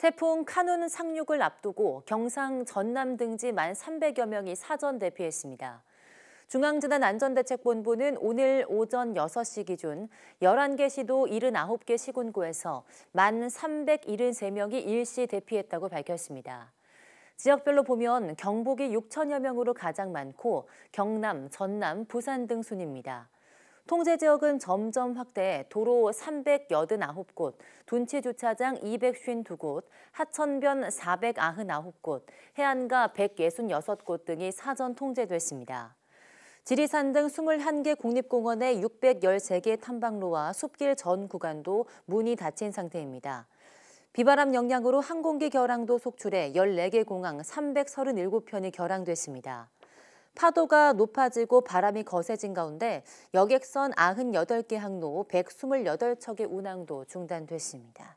태풍 카눈 상륙을 앞두고 경상 전남 등지 만 300여 명이 사전 대피했습니다. 중앙재난안전대책본부는 오늘 오전 6시 기준 11개 시도 79개 시군구에서 만 373명이 일시 대피했다고 밝혔습니다. 지역별로 보면 경북이 6천여 명으로 가장 많고 경남, 전남, 부산 등 순입니다. 통제 지역은 점점 확대해 도로 389곳, 둔치 주차장 252곳, 하천변 499곳, 해안가 166곳 등이 사전 통제됐습니다. 지리산 등 21개 국립공원의 613개 탐방로와 숲길 전 구간도 문이 닫힌 상태입니다. 비바람 영향으로 항공기 결항도 속출해 14개 공항 337편이 결항됐습니다. 파도가 높아지고 바람이 거세진 가운데 여객선 98개 항로 128척의 운항도 중단됐습니다.